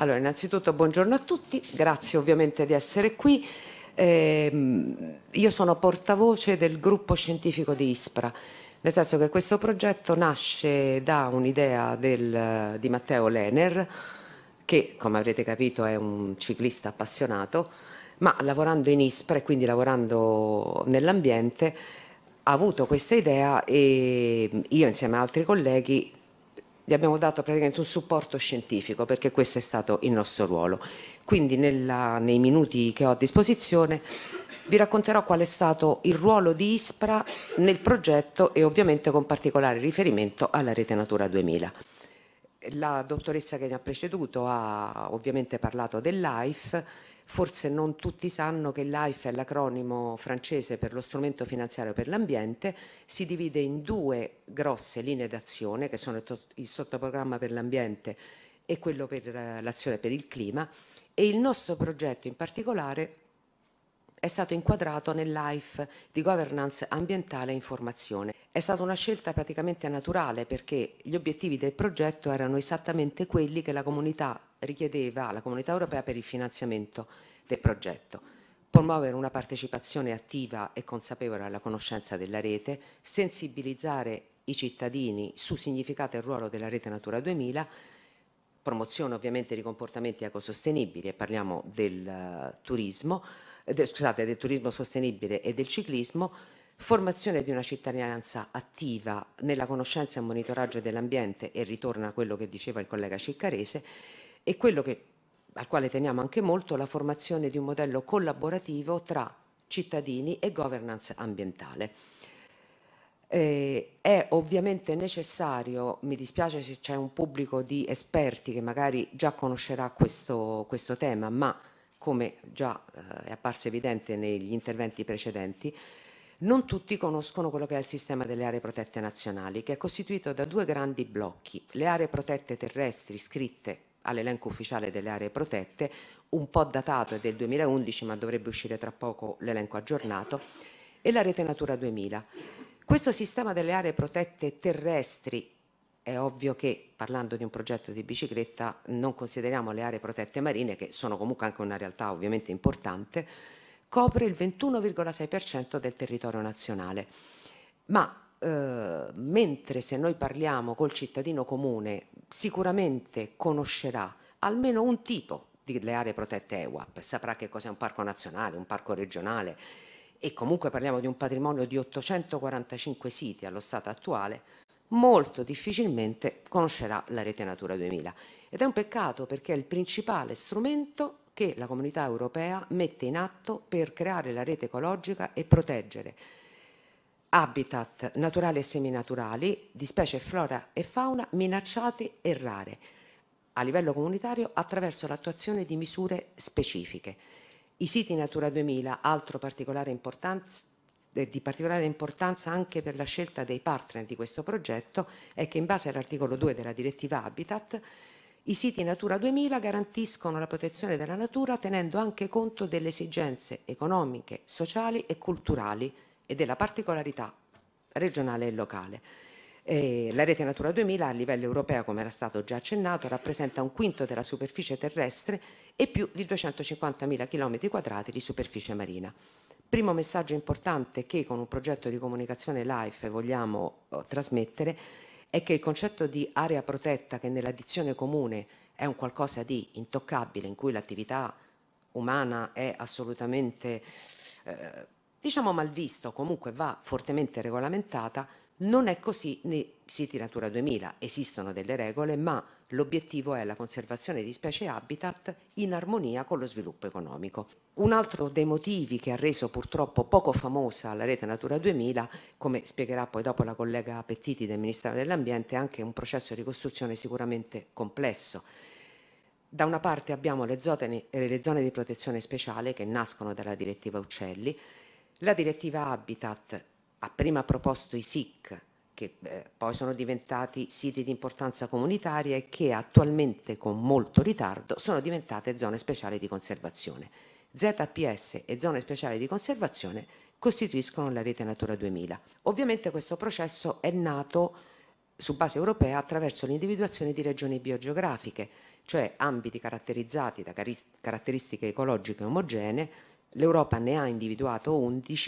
Allora, innanzitutto buongiorno a tutti, grazie ovviamente di essere qui. Eh, io sono portavoce del gruppo scientifico di ISPRA, nel senso che questo progetto nasce da un'idea di Matteo Lener, che come avrete capito è un ciclista appassionato, ma lavorando in ISPRA e quindi lavorando nell'ambiente ha avuto questa idea e io insieme ad altri colleghi gli abbiamo dato praticamente un supporto scientifico perché questo è stato il nostro ruolo. Quindi nella, nei minuti che ho a disposizione vi racconterò qual è stato il ruolo di ISPRA nel progetto e ovviamente con particolare riferimento alla rete Natura 2000. La dottoressa che mi ha preceduto ha ovviamente parlato dell'AIF, forse non tutti sanno che l'AIF è l'acronimo francese per lo strumento finanziario per l'ambiente, si divide in due grosse linee d'azione che sono il sottoprogramma per l'ambiente e quello per eh, l'azione per il clima e il nostro progetto in particolare è stato inquadrato nel LIFE di governance ambientale e informazione. È stata una scelta praticamente naturale perché gli obiettivi del progetto erano esattamente quelli che la comunità richiedeva alla comunità europea per il finanziamento del progetto. Promuovere una partecipazione attiva e consapevole alla conoscenza della rete, sensibilizzare i cittadini su significato e ruolo della rete Natura 2000, promozione ovviamente di comportamenti ecosostenibili e parliamo del uh, turismo, eh, scusate, del turismo sostenibile e del ciclismo, formazione di una cittadinanza attiva nella conoscenza e monitoraggio dell'ambiente e ritorna a quello che diceva il collega Ciccarese e quello che, al quale teniamo anche molto, la formazione di un modello collaborativo tra cittadini e governance ambientale. Eh, è ovviamente necessario, mi dispiace se c'è un pubblico di esperti che magari già conoscerà questo, questo tema, ma come già eh, è apparso evidente negli interventi precedenti, non tutti conoscono quello che è il sistema delle aree protette nazionali, che è costituito da due grandi blocchi, le aree protette terrestri scritte all'elenco ufficiale delle aree protette, un po' datato è del 2011 ma dovrebbe uscire tra poco l'elenco aggiornato, e la rete Natura 2000. Questo sistema delle aree protette terrestri è ovvio che parlando di un progetto di bicicletta non consideriamo le aree protette marine, che sono comunque anche una realtà ovviamente importante, copre il 21,6% del territorio nazionale. Ma eh, mentre se noi parliamo col cittadino comune sicuramente conoscerà almeno un tipo delle aree protette EWAP, saprà che cos'è un parco nazionale, un parco regionale e comunque parliamo di un patrimonio di 845 siti allo stato attuale, molto difficilmente conoscerà la rete Natura 2000. Ed è un peccato perché è il principale strumento che la comunità europea mette in atto per creare la rete ecologica e proteggere habitat naturali e seminaturali di specie flora e fauna minacciate e rare a livello comunitario attraverso l'attuazione di misure specifiche. I siti Natura 2000, altro particolare importante di particolare importanza anche per la scelta dei partner di questo progetto è che in base all'articolo 2 della direttiva Habitat i siti Natura 2000 garantiscono la protezione della natura tenendo anche conto delle esigenze economiche, sociali e culturali e della particolarità regionale e locale. E la rete Natura 2000 a livello europeo, come era stato già accennato, rappresenta un quinto della superficie terrestre e più di 250.000 km 2 di superficie marina primo messaggio importante che con un progetto di comunicazione LIFE vogliamo eh, trasmettere è che il concetto di area protetta, che nella dizione comune è un qualcosa di intoccabile, in cui l'attività umana è assolutamente, eh, diciamo, malvista, comunque va fortemente regolamentata, non è così nei siti Natura 2000, esistono delle regole, ma l'obiettivo è la conservazione di specie habitat in armonia con lo sviluppo economico. Un altro dei motivi che ha reso purtroppo poco famosa la rete Natura 2000, come spiegherà poi dopo la collega Pettiti del Ministero dell'Ambiente, è anche un processo di ricostruzione sicuramente complesso. Da una parte abbiamo le zone, le zone di protezione speciale che nascono dalla direttiva Uccelli, la direttiva Habitat ha prima proposto i SIC, che eh, poi sono diventati siti di importanza comunitaria e che attualmente con molto ritardo sono diventate zone speciali di conservazione. ZPS e zone speciali di conservazione costituiscono la rete Natura 2000. Ovviamente questo processo è nato su base europea attraverso l'individuazione di regioni biogeografiche, cioè ambiti caratterizzati da caratteristiche ecologiche omogenee L'Europa ne ha, 11,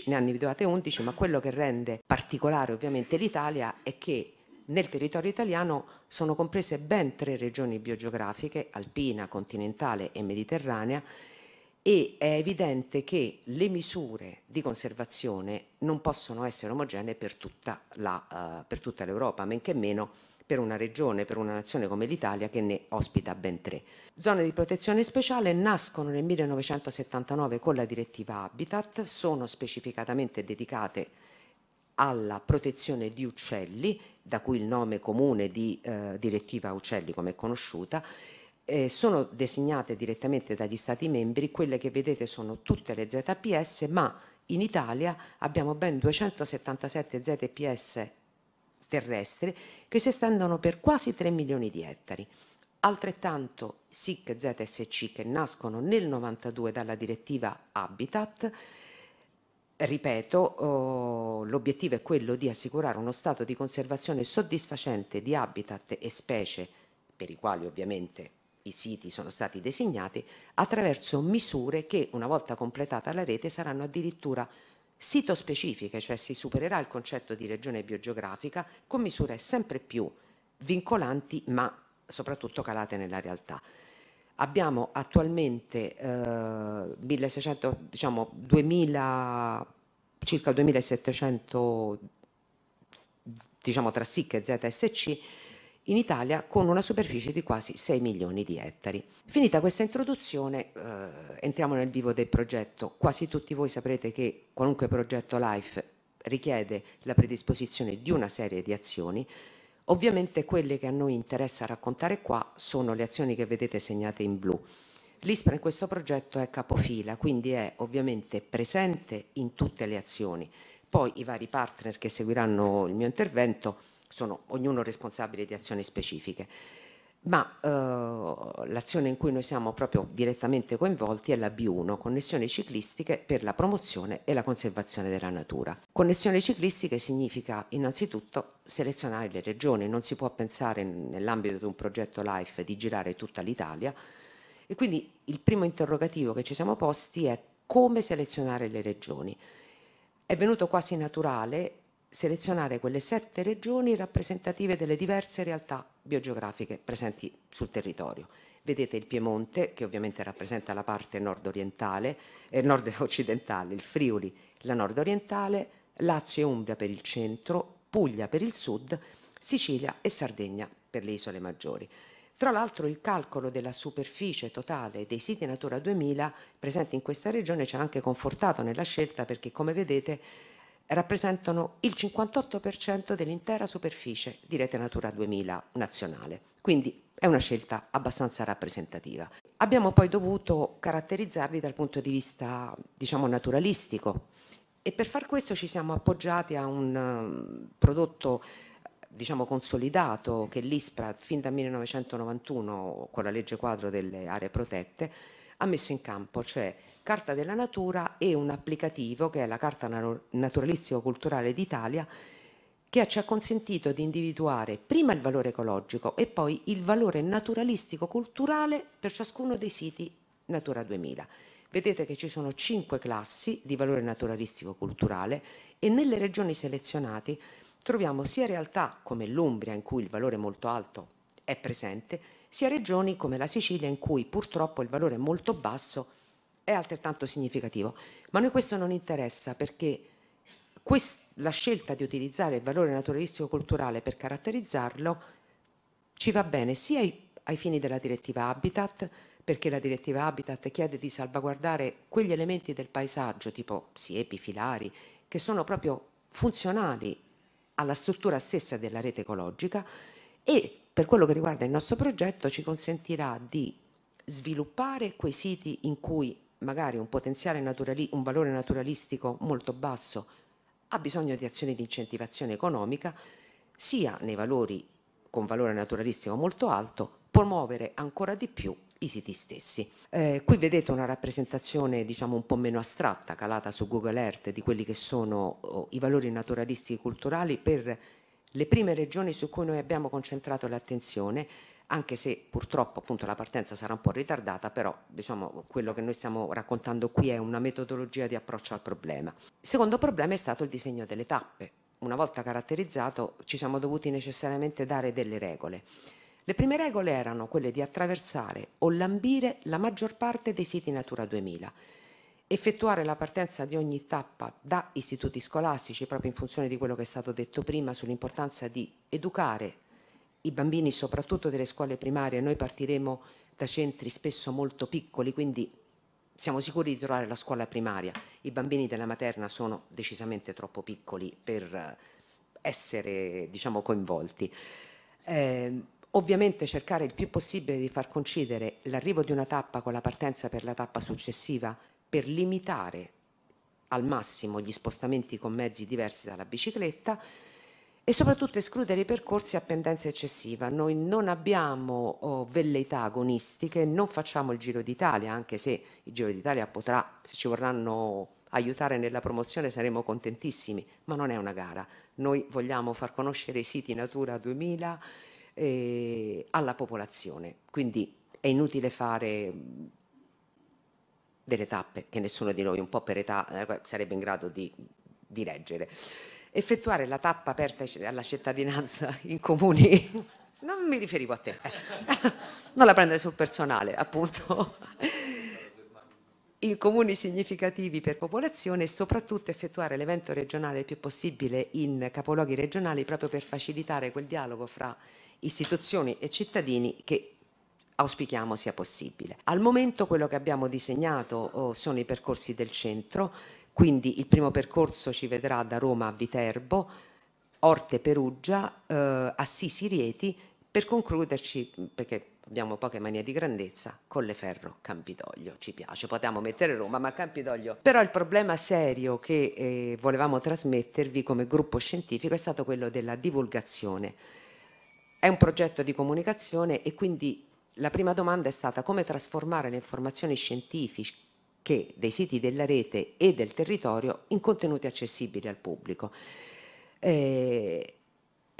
ne ha individuate 11, ma quello che rende particolare ovviamente l'Italia è che nel territorio italiano sono comprese ben tre regioni biogeografiche, alpina, continentale e mediterranea, e è evidente che le misure di conservazione non possono essere omogenee per tutta, eh, l'Europa, uh, men che meno per una regione, per una nazione come l'Italia che ne ospita ben tre. Zone di protezione speciale nascono nel 1979 con la direttiva Habitat, sono specificatamente dedicate alla protezione di uccelli, da cui il nome comune di eh, direttiva uccelli come è conosciuta, eh, sono designate direttamente dagli Stati membri, quelle che vedete sono tutte le ZPS, ma in Italia abbiamo ben 277 ZPS terrestre che si estendono per quasi 3 milioni di ettari. Altrettanto SIC ZSC che nascono nel 92 dalla direttiva Habitat, ripeto, oh, l'obiettivo è quello di assicurare uno stato di conservazione soddisfacente di habitat e specie, per i quali ovviamente i siti sono stati designati, attraverso misure che, una volta completata la rete, saranno addirittura sito specifiche, cioè si supererà il concetto di regione biogeografica con misure sempre più vincolanti ma soprattutto calate nella realtà. Abbiamo attualmente eh, 1600, diciamo, 2000, circa 2700 diciamo, tra SIC e ZSC in Italia con una superficie di quasi 6 milioni di ettari. Finita questa introduzione, eh, entriamo nel vivo del progetto. Quasi tutti voi saprete che qualunque progetto LIFE richiede la predisposizione di una serie di azioni. Ovviamente quelle che a noi interessa raccontare qua sono le azioni che vedete segnate in blu. L'ISPRA in questo progetto è capofila, quindi è ovviamente presente in tutte le azioni. Poi i vari partner che seguiranno il mio intervento sono ognuno responsabile di azioni specifiche, ma eh, l'azione in cui noi siamo proprio direttamente coinvolti è la B1, connessioni ciclistiche per la promozione e la conservazione della natura. Connessioni ciclistiche significa innanzitutto selezionare le regioni, non si può pensare nell'ambito di un progetto LIFE di girare tutta l'Italia e quindi il primo interrogativo che ci siamo posti è come selezionare le regioni. È venuto quasi naturale selezionare quelle sette regioni rappresentative delle diverse realtà biogeografiche presenti sul territorio. Vedete il Piemonte, che ovviamente rappresenta la parte nord-orientale, eh, nord-occidentale, il Friuli, la nord-orientale, Lazio e Umbria per il centro, Puglia per il sud, Sicilia e Sardegna per le isole maggiori. Tra l'altro il calcolo della superficie totale dei siti Natura 2000 presenti in questa regione ci ha anche confortato nella scelta perché come vedete rappresentano il 58% dell'intera superficie di Rete Natura 2000 nazionale, quindi è una scelta abbastanza rappresentativa. Abbiamo poi dovuto caratterizzarli dal punto di vista, diciamo, naturalistico e per far questo ci siamo appoggiati a un eh, prodotto diciamo consolidato che l'ISPRA fin dal 1991 con la legge quadro delle aree protette ha messo in campo, cioè Carta della Natura e un applicativo che è la Carta Naturalistico-Culturale d'Italia che ci ha consentito di individuare prima il valore ecologico e poi il valore naturalistico-culturale per ciascuno dei siti Natura 2000. Vedete che ci sono cinque classi di valore naturalistico-culturale e nelle regioni selezionate troviamo sia realtà come l'Umbria in cui il valore molto alto è presente, sia regioni come la Sicilia in cui purtroppo il valore molto basso è è altrettanto significativo. Ma a noi questo non interessa perché quest, la scelta di utilizzare il valore naturalistico culturale per caratterizzarlo ci va bene sia ai, ai fini della direttiva Habitat, perché la direttiva Habitat chiede di salvaguardare quegli elementi del paesaggio, tipo siepi, filari, che sono proprio funzionali alla struttura stessa della rete ecologica e per quello che riguarda il nostro progetto ci consentirà di sviluppare quei siti in cui magari un potenziale naturali, un valore naturalistico molto basso, ha bisogno di azioni di incentivazione economica, sia nei valori con valore naturalistico molto alto, promuovere ancora di più i siti stessi. Eh, qui vedete una rappresentazione diciamo un po' meno astratta calata su Google Earth di quelli che sono oh, i valori naturalistici culturali per le prime regioni su cui noi abbiamo concentrato l'attenzione anche se purtroppo appunto, la partenza sarà un po' ritardata, però diciamo, quello che noi stiamo raccontando qui è una metodologia di approccio al problema. Il secondo problema è stato il disegno delle tappe. Una volta caratterizzato ci siamo dovuti necessariamente dare delle regole. Le prime regole erano quelle di attraversare o lambire la maggior parte dei siti Natura 2000 effettuare la partenza di ogni tappa da istituti scolastici, proprio in funzione di quello che è stato detto prima sull'importanza di educare i bambini soprattutto delle scuole primarie, noi partiremo da centri spesso molto piccoli, quindi siamo sicuri di trovare la scuola primaria. I bambini della materna sono decisamente troppo piccoli per eh, essere diciamo, coinvolti. Eh, ovviamente cercare il più possibile di far coincidere l'arrivo di una tappa con la partenza per la tappa successiva per limitare al massimo gli spostamenti con mezzi diversi dalla bicicletta, e soprattutto escludere i percorsi a pendenza eccessiva. Noi non abbiamo oh, velleità agonistiche, non facciamo il Giro d'Italia, anche se il Giro d'Italia potrà, se ci vorranno aiutare nella promozione saremo contentissimi, ma non è una gara. Noi vogliamo far conoscere i siti Natura 2000 eh, alla popolazione, quindi è inutile fare delle tappe che nessuno di noi un po' per età eh, sarebbe in grado di, di leggere effettuare la tappa aperta alla cittadinanza in comuni. Non mi riferivo a te, eh. non la prendere sul personale, appunto. In comuni significativi per popolazione e soprattutto effettuare l'evento regionale il più possibile in capoluoghi regionali proprio per facilitare quel dialogo fra istituzioni e cittadini che auspichiamo sia possibile. Al momento quello che abbiamo disegnato oh, sono i percorsi del centro quindi il primo percorso ci vedrà da Roma a Viterbo, Orte Perugia, eh, Assisi Rieti, per concluderci, perché abbiamo poche manie di grandezza, Colleferro, Campidoglio, ci piace, potevamo mettere Roma, ma Campidoglio. Però il problema serio che eh, volevamo trasmettervi come gruppo scientifico è stato quello della divulgazione. È un progetto di comunicazione e quindi la prima domanda è stata come trasformare le informazioni scientifiche che dei siti della rete e del territorio in contenuti accessibili al pubblico. Eh,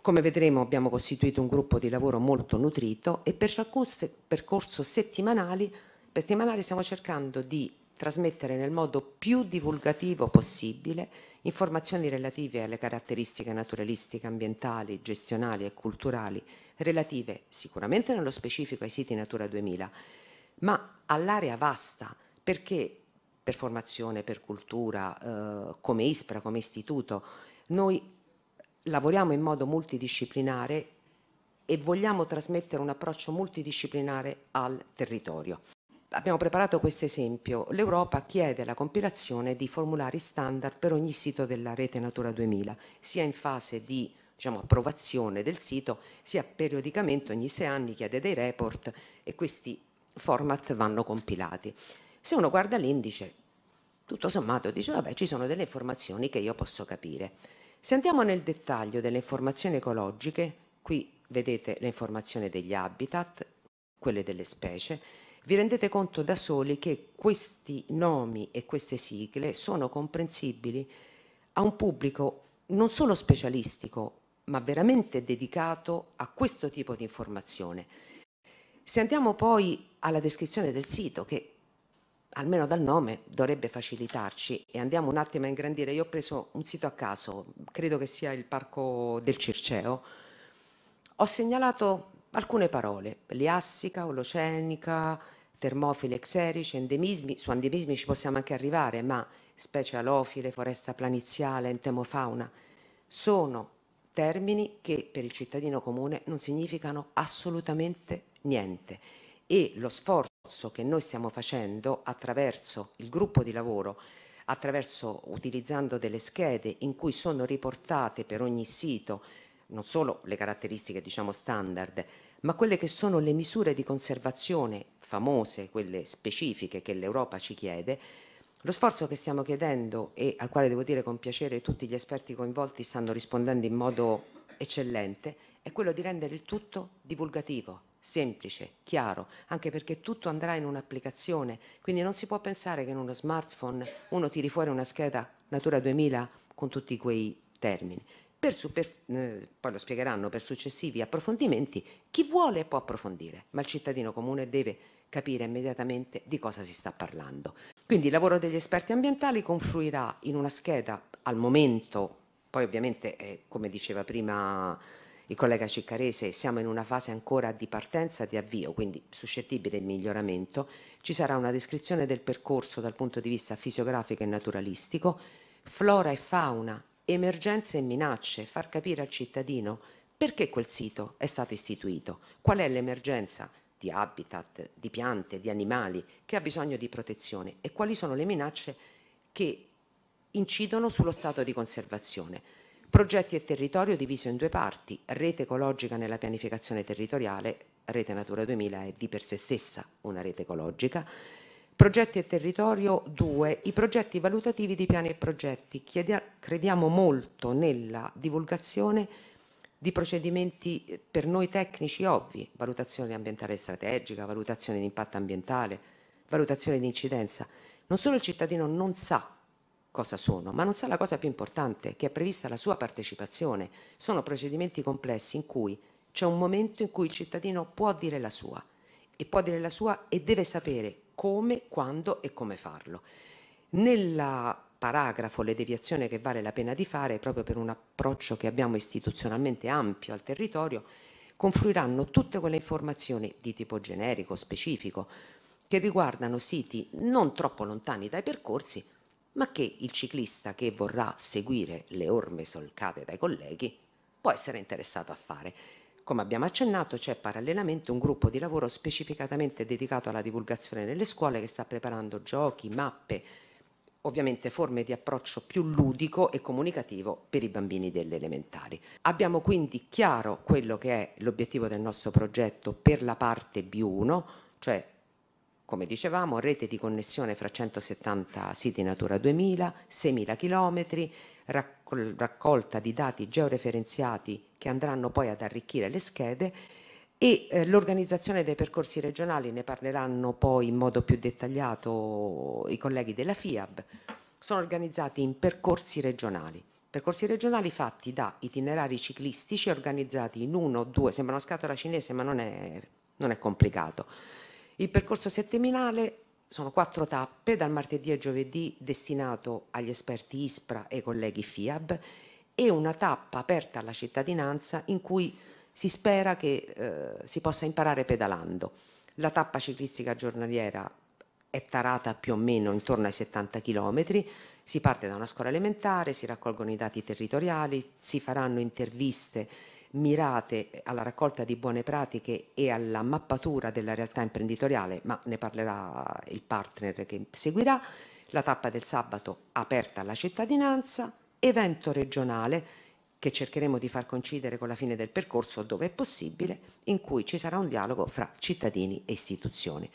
come vedremo abbiamo costituito un gruppo di lavoro molto nutrito e per ciascun percorso settimanale per stiamo cercando di trasmettere nel modo più divulgativo possibile informazioni relative alle caratteristiche naturalistiche, ambientali, gestionali e culturali relative sicuramente nello specifico ai siti Natura 2000, ma all'area vasta perché per formazione, per cultura, eh, come ISPRA, come istituto, noi lavoriamo in modo multidisciplinare e vogliamo trasmettere un approccio multidisciplinare al territorio. Abbiamo preparato questo esempio. L'Europa chiede la compilazione di formulari standard per ogni sito della rete Natura 2000, sia in fase di diciamo, approvazione del sito, sia periodicamente ogni sei anni chiede dei report e questi format vanno compilati. Se uno guarda l'indice, tutto sommato dice, vabbè, ci sono delle informazioni che io posso capire. Se andiamo nel dettaglio delle informazioni ecologiche, qui vedete le informazioni degli habitat, quelle delle specie, vi rendete conto da soli che questi nomi e queste sigle sono comprensibili a un pubblico non solo specialistico, ma veramente dedicato a questo tipo di informazione. Se andiamo poi alla descrizione del sito, che almeno dal nome, dovrebbe facilitarci. E andiamo un attimo a ingrandire. Io ho preso un sito a caso, credo che sia il Parco del Circeo. Ho segnalato alcune parole, liassica, olocenica, termofile, exerice, endemismi. Su endemismi ci possiamo anche arrivare, ma specie alofile, foresta planiziale, entemofauna, sono termini che per il cittadino comune non significano assolutamente niente e lo sforzo sforzo che noi stiamo facendo attraverso il gruppo di lavoro attraverso utilizzando delle schede in cui sono riportate per ogni sito non solo le caratteristiche diciamo standard, ma quelle che sono le misure di conservazione famose, quelle specifiche che l'Europa ci chiede, lo sforzo che stiamo chiedendo e al quale devo dire con piacere tutti gli esperti coinvolti stanno rispondendo in modo eccellente, è quello di rendere il tutto divulgativo, semplice, chiaro, anche perché tutto andrà in un'applicazione, quindi non si può pensare che in uno smartphone uno tiri fuori una scheda Natura 2000 con tutti quei termini. Per super, eh, poi lo spiegheranno per successivi approfondimenti, chi vuole può approfondire, ma il cittadino comune deve capire immediatamente di cosa si sta parlando. Quindi il lavoro degli esperti ambientali confluirà in una scheda al momento, poi ovviamente eh, come diceva prima il collega Ciccarese, siamo in una fase ancora di partenza, di avvio, quindi suscettibile di miglioramento. Ci sarà una descrizione del percorso dal punto di vista fisiografico e naturalistico, flora e fauna, emergenze e minacce, far capire al cittadino perché quel sito è stato istituito, qual è l'emergenza di habitat, di piante, di animali che ha bisogno di protezione e quali sono le minacce che incidono sullo stato di conservazione. Progetti e territorio diviso in due parti, rete ecologica nella pianificazione territoriale, rete Natura 2000 è di per sé stessa una rete ecologica, progetti e territorio 2, i progetti valutativi di piani e progetti. crediamo molto nella divulgazione di procedimenti eh, per noi tecnici ovvi, valutazione ambientale strategica, valutazione di impatto ambientale, valutazione di incidenza. Non solo il cittadino non sa cosa sono, ma non sa la cosa più importante, che è prevista la sua partecipazione. Sono procedimenti complessi in cui c'è un momento in cui il cittadino può dire la sua e può dire la sua e deve sapere come, quando e come farlo. Nel paragrafo le deviazioni che vale la pena di fare, proprio per un approccio che abbiamo istituzionalmente ampio al territorio, confluiranno tutte quelle informazioni di tipo generico, specifico, che riguardano siti non troppo lontani dai percorsi, ma che il ciclista che vorrà seguire le orme solcate dai colleghi può essere interessato a fare. Come abbiamo accennato, c'è parallelamente un gruppo di lavoro specificatamente dedicato alla divulgazione nelle scuole che sta preparando giochi, mappe, ovviamente forme di approccio più ludico e comunicativo per i bambini delle elementari. Abbiamo quindi chiaro quello che è l'obiettivo del nostro progetto per la parte B1, cioè come dicevamo, rete di connessione fra 170 siti Natura 2000, 6.000 km, raccol raccolta di dati georeferenziati che andranno poi ad arricchire le schede e eh, l'organizzazione dei percorsi regionali, ne parleranno poi in modo più dettagliato i colleghi della FIAB, sono organizzati in percorsi regionali. Percorsi regionali fatti da itinerari ciclistici organizzati in uno o due, sembra una scatola cinese ma non è, non è complicato il percorso settimanale sono quattro tappe dal martedì a giovedì destinato agli esperti ISPRA e colleghi FIAB e una tappa aperta alla cittadinanza in cui si spera che eh, si possa imparare pedalando. La tappa ciclistica giornaliera è tarata più o meno intorno ai 70 km, si parte da una scuola elementare, si raccolgono i dati territoriali, si faranno interviste mirate alla raccolta di buone pratiche e alla mappatura della realtà imprenditoriale, ma ne parlerà il partner che seguirà, la tappa del sabato aperta alla cittadinanza, evento regionale che cercheremo di far coincidere con la fine del percorso dove è possibile, in cui ci sarà un dialogo fra cittadini e istituzioni.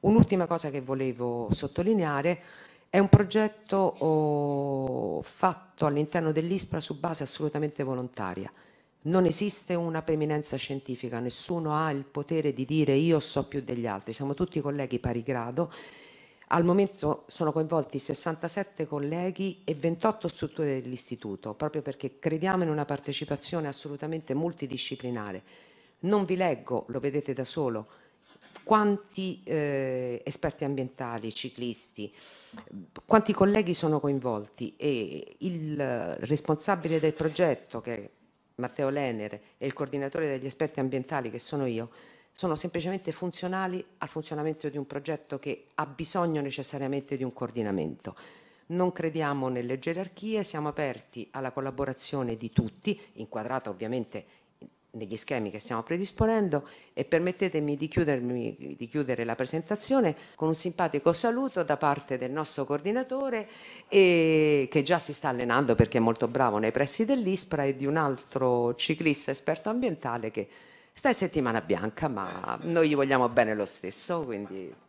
Un'ultima cosa che volevo sottolineare è un progetto oh, fatto all'interno dell'ISPRA su base assolutamente volontaria non esiste una preminenza scientifica, nessuno ha il potere di dire io so più degli altri, siamo tutti colleghi pari grado. Al momento sono coinvolti 67 colleghi e 28 strutture dell'istituto, proprio perché crediamo in una partecipazione assolutamente multidisciplinare. Non vi leggo, lo vedete da solo, quanti eh, esperti ambientali, ciclisti, quanti colleghi sono coinvolti e il responsabile del progetto, che Matteo Lenere e il coordinatore degli esperti ambientali che sono io, sono semplicemente funzionali al funzionamento di un progetto che ha bisogno necessariamente di un coordinamento. Non crediamo nelle gerarchie, siamo aperti alla collaborazione di tutti, inquadrata ovviamente negli schemi che stiamo predisponendo e permettetemi di, chiudermi, di, chiudere la presentazione con un simpatico saluto da parte del nostro coordinatore e, che già si sta allenando perché è molto bravo nei pressi dell'ISPRA e di un altro ciclista esperto ambientale che sta in settimana bianca ma noi gli vogliamo bene lo stesso. Quindi...